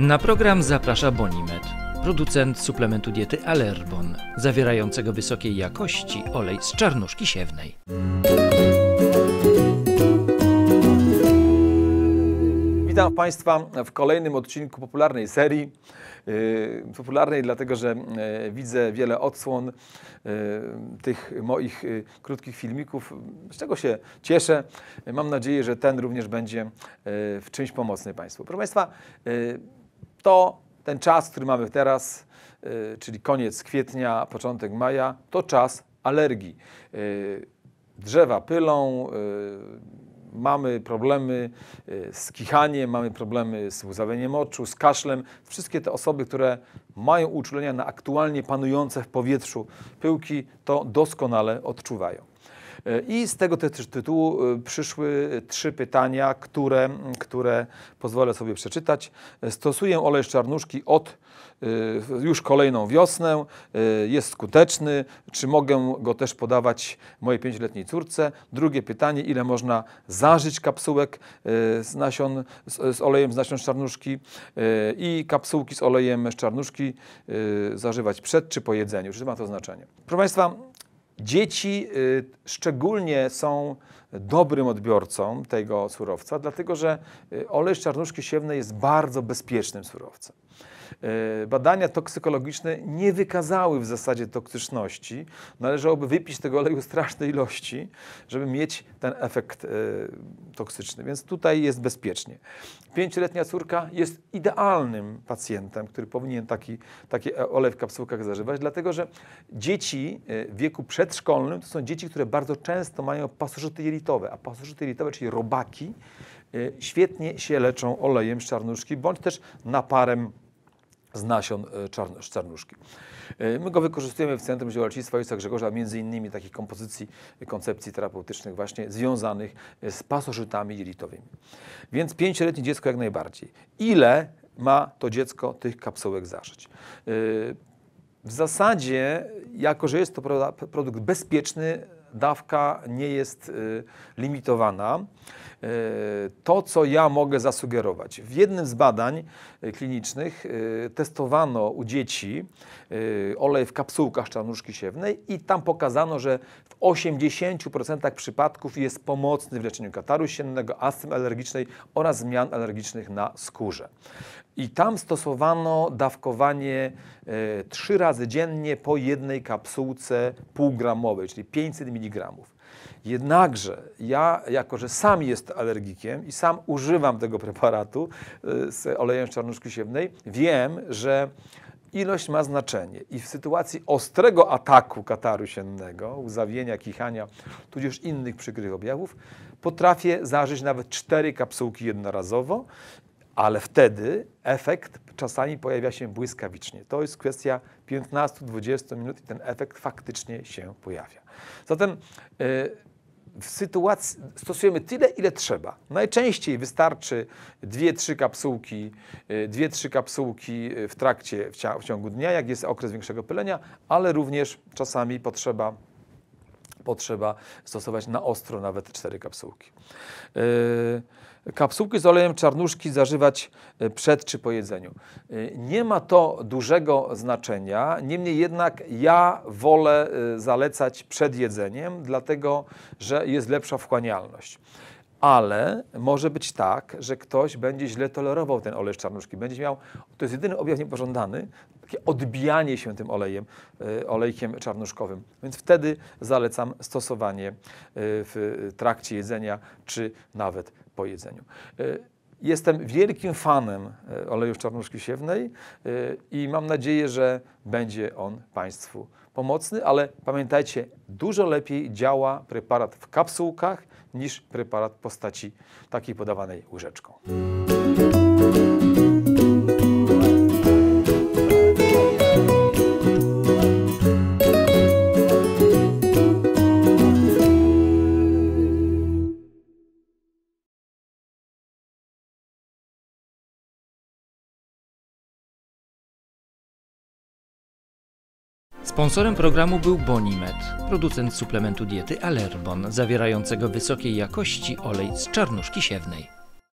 Na program zaprasza Bonimet, producent suplementu diety Allerbon, zawierającego wysokiej jakości olej z czarnuszki siewnej. Witam Państwa w kolejnym odcinku popularnej serii. Yy, popularnej dlatego, że yy, widzę wiele odsłon yy, tych moich krótkich filmików, z czego się cieszę. Mam nadzieję, że ten również będzie w czymś pomocny Państwu. Proszę Państwa, to ten czas, który mamy teraz, y, czyli koniec kwietnia, początek maja, to czas alergii. Y, drzewa pylą, y, mamy problemy z kichaniem, mamy problemy z łzawieniem oczu, z kaszlem. Wszystkie te osoby, które mają uczulenia na aktualnie panujące w powietrzu pyłki, to doskonale odczuwają. I z tego też tytułu y, przyszły trzy pytania, które, które pozwolę sobie przeczytać. Stosuję olej czarnuszki od y, już kolejną wiosnę, y, jest skuteczny, czy mogę go też podawać mojej pięcioletniej córce? Drugie pytanie, ile można zażyć kapsułek z nasion, z olejem z nasion czarnuszki i kapsułki z olejem z czarnuszki zażywać przed czy po jedzeniu? Czy ma to znaczenie? Proszę Państwa, Dzieci y, szczególnie są dobrym odbiorcą tego surowca, dlatego że y, olej z czarnuszki siewnej jest bardzo bezpiecznym surowcem. E, badania toksykologiczne nie wykazały w zasadzie toksyczności. Należałoby wypić tego oleju strasznej ilości, żeby mieć ten efekt e, toksyczny. Więc tutaj jest bezpiecznie. Pięcioletnia córka jest idealnym pacjentem, który powinien taki, taki e, olej w kapsułkach zażywać, dlatego że dzieci w wieku przedszkolnym to są dzieci, które bardzo często mają pasożyty jelitowe, a pasożyty jelitowe, czyli robaki, świetnie się leczą olejem z czarnuszki bądź też naparem E, z nasion czarnuszki. E, my go wykorzystujemy w Centrum Zielarnictwa Józefa Grzegorza, między innymi takich kompozycji, e, koncepcji terapeutycznych właśnie związanych z pasożytami jelitowymi. Więc pięcioletnie dziecko jak najbardziej. Ile ma to dziecko tych kapsułek zażyć? W zasadzie, jako że jest to produkt bezpieczny, dawka nie jest limitowana. E, to, co ja mogę zasugerować. W jednym z badań e, klinicznych e, testowano u dzieci olej w kapsułkach szczanuszki siewnej i tam pokazano, że w 80% przypadków jest pomocny w leczeniu kataru siennego, astmy alergicznej oraz zmian alergicznych na skórze. I tam stosowano dawkowanie trzy razy dziennie po jednej kapsułce półgramowej, czyli 500 mg. Jednakże ja, jako że sam jest alergikiem i sam używam tego preparatu y, z olejem czarnuszki siewnej, wiem, że ilość ma znaczenie i w sytuacji ostrego ataku kataru siennego, uzawienia, kichania, tudzież innych przykrych objawów, potrafię zażyć nawet cztery kapsułki jednorazowo, ale wtedy efekt czasami pojawia się błyskawicznie. To jest kwestia 15-20 minut i ten efekt faktycznie się pojawia. Zatem yy, w sytuacji stosujemy tyle, ile trzeba. Najczęściej wystarczy 2-3 kapsułki, 2-3 y, kapsułki y, w trakcie, w ciągu dnia, jak jest okres większego pylenia, ale również czasami potrzeba potrzeba stosować na ostro nawet cztery kapsułki. E, kapsułki z olejem czarnuszki zażywać e, przed czy po jedzeniu. E, nie ma to dużego znaczenia, niemniej jednak ja wolę zalecać przed jedzeniem, dlatego że jest lepsza wchłanialność ale może być tak, że ktoś będzie źle tolerował ten olej z czarnuszki. Będzie miał, to jest jedyny objaw niepożądany, takie odbijanie się tym olejem, e, olejkiem czarnuszkowym. Więc wtedy zalecam stosowanie e, w trakcie jedzenia, czy nawet po jedzeniu. E, jestem wielkim fanem oleju z czarnuszki siewnej i mam nadzieję, że będzie on Państwu pomocny, ale pamiętajcie, dużo lepiej działa preparat w kapsułkach niż preparat w postaci takiej podawanej łyżeczką. Sponsorem programu był Bonimed, producent suplementu diety Alerbon zawierającego wysokiej jakości olej z czarnuszki siewnej.